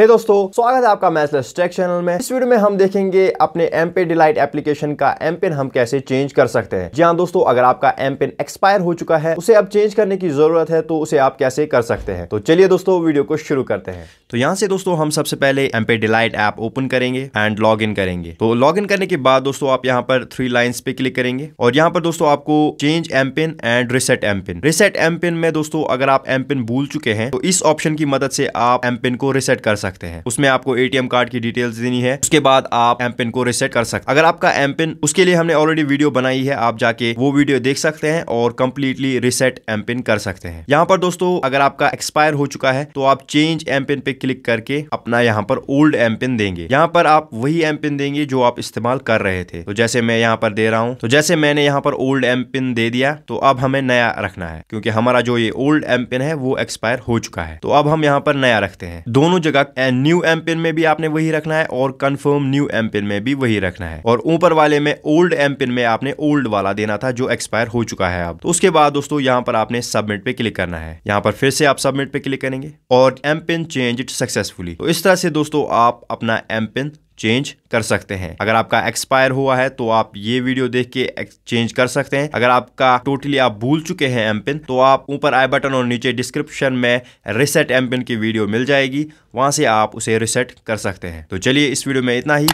हे hey दोस्तों स्वागत है आपका मैचलेस टेक चैनल में इस वीडियो में हम देखेंगे अपने एम पे डिलाइट एप्लीकेशन का एम पिन हम कैसे चेंज कर सकते हैं जी हाँ दोस्तों अगर आपका एम पिन एक्सपायर हो चुका है उसे अब चेंज करने की जरूरत है तो उसे आप कैसे कर सकते हैं तो चलिए दोस्तों वीडियो को शुरू करते हैं तो यहाँ से दोस्तों हम सबसे पहले M pay delight app open करेंगे एंड लॉग इन करेंगे तो लॉग इन करने के बाद दोस्तों आप यहाँ पर थ्री लाइन्स पे क्लिक करेंगे और यहाँ पर दोस्तों आपको change M PIN and reset M PIN reset M PIN में दोस्तों अगर आप एम पिन भूल चुके हैं तो इस ऑप्शन की मदद से आप एम पिन को रिसेट कर सकते सकते हैं उसमें आपको एटीएम कार्ड की डिटेल्स देनी है उसके बाद आप एम पिन को रिसेट कर सकते अगर आपका एम पिन उसके लिए हमने ऑलरेडी वीडियो बनाई है आप जाके वो वीडियो देख सकते हैं और कम्प्लीटली रिसेट एम पिन कर सकते हैं यहाँ पर दोस्तों अगर आपका एक्सपायर हो चुका है तो आप चेंज एम पिन पे क्लिक करके अपना यहाँ पर ओल्ड एम पिन देंगे यहाँ पर आप वही एम पिन देंगे जो आप इस्तेमाल कर रहे थे तो जैसे मैं यहाँ पर दे रहा हूँ तो जैसे मैंने यहाँ पर ओल्ड एम पिन दे दिया तो अब हमें नया रखना है क्योंकि हमारा जो ये ओल्ड एम पिन है वो एक्सपायर हो चुका है तो अब हम यहाँ पर नया रखते हैं दोनों जगह एंड न्यू एम पिन में भी आपने वही रखना है और कंफर्म न्यू एम पिन में भी वही रखना है और ऊपर वाले में ओल्ड एम पिन में आपने ओल्ड वाला देना था जो एक्सपायर हो चुका है अब तो उसके बाद दोस्तों यहाँ पर आपने सबमिट पे क्लिक करना है यहाँ पर फिर से आप सबमिट पे क्लिक करेंगे और M PIN change it successfully तो इस तरह से दोस्तों आप अपना एम पिन चेंज कर सकते हैं अगर आपका एक्सपायर हुआ है तो आप ये वीडियो देख के चेंज कर सकते हैं अगर आपका टोटली आप भूल चुके हैं एम पिन तो आप ऊपर आई बटन और नीचे डिस्क्रिप्शन में रिसेट एम पिन की वीडियो मिल जाएगी वहां से आप उसे रिसेट कर सकते हैं तो चलिए इस वीडियो में इतना ही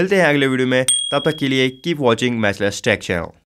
मिलते हैं अगले वीडियो में तब तक के लिए keep watching matchless tech channel